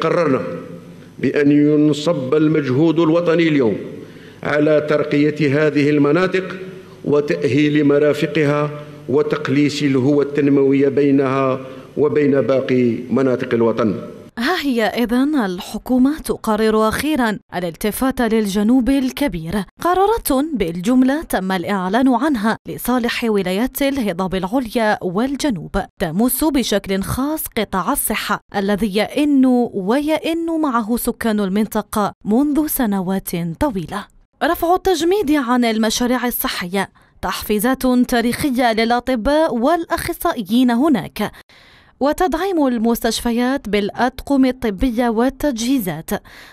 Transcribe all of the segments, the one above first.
قررنا بأن ينصب المجهود الوطني اليوم على ترقية هذه المناطق وتأهيل مرافقها وتقليص الهوى التنموية بينها وبين باقي مناطق الوطن هي إذا الحكومة تقرر أخيرا الالتفات للجنوب الكبير قرارات بالجملة تم الإعلان عنها لصالح ولايات الهضاب العليا والجنوب تمس بشكل خاص قطاع الصحة الذي يئن ويئن معه سكان المنطقة منذ سنوات طويلة رفع التجميد عن المشاريع الصحية تحفيزات تاريخية للأطباء والأخصائيين هناك وتدعيم المستشفيات بالأطقم الطبية والتجهيزات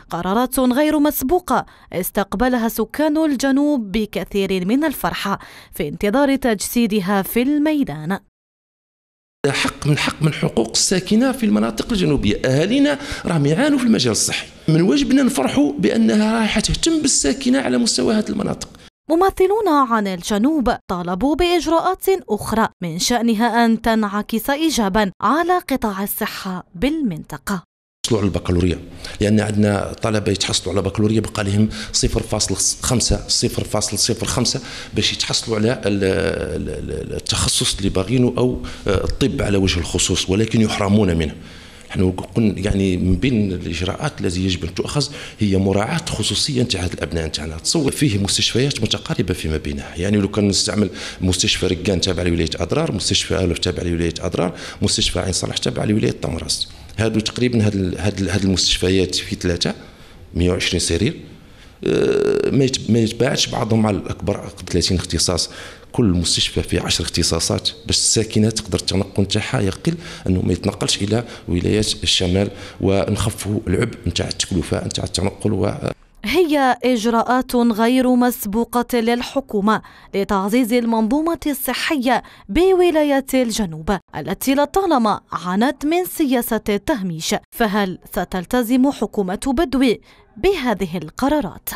قرارات غير مسبوقة استقبلها سكان الجنوب بكثير من الفرحة في انتظار تجسيدها في الميدان حق من حق من حقوق الساكنه في المناطق الجنوبيه اهالينا راهم يعانوا في المجال الصحي من واجبنا نفرحوا بانها رايحه تهتم بالساكنه على مستوى هذه المناطق ممثلون عن الجنوب طالبوا بإجراءات أخرى من شأنها أن تنعكس إيجابا على قطاع الصحة بالمنطقة يحصلوا على البكالوريا لان عندنا طلبه يتحصلوا على بكالوريا بقى لهم 0.5 0.05 باش يتحصلوا على التخصص اللي باغينه او الطب على وجه الخصوص ولكن يحرمون منه نحن يعني من بين الاجراءات التي يجب ان تؤخذ هي مراعاه خصوصيه نتاع الابناء نتاعنا تصور فيه مستشفيات متقاربه فيما بينها يعني لو كان نستعمل مستشفى رقان تابع لولايه اضرار مستشفى الف تابع لولايه اضرار مستشفى عين صالح تابع لولايه طمراس هادو تقريبا هاد هاد المستشفيات في ثلاثه 120 سرير أه، ما يتباعدش بعضهم على الاكبر 30 اختصاص كل مستشفى فيه 10 اختصاصات باش الساكنه تقدر التنقل تاعها يقل انه ما يتنقلش الى ولايات الشمال ونخفوا العبء نتاع التكلفه نتاع التنقل و هي إجراءات غير مسبوقة للحكومة لتعزيز المنظومة الصحية بولايات الجنوب التي لطالما عانت من سياسة التهميش فهل ستلتزم حكومة بدوي بهذه القرارات؟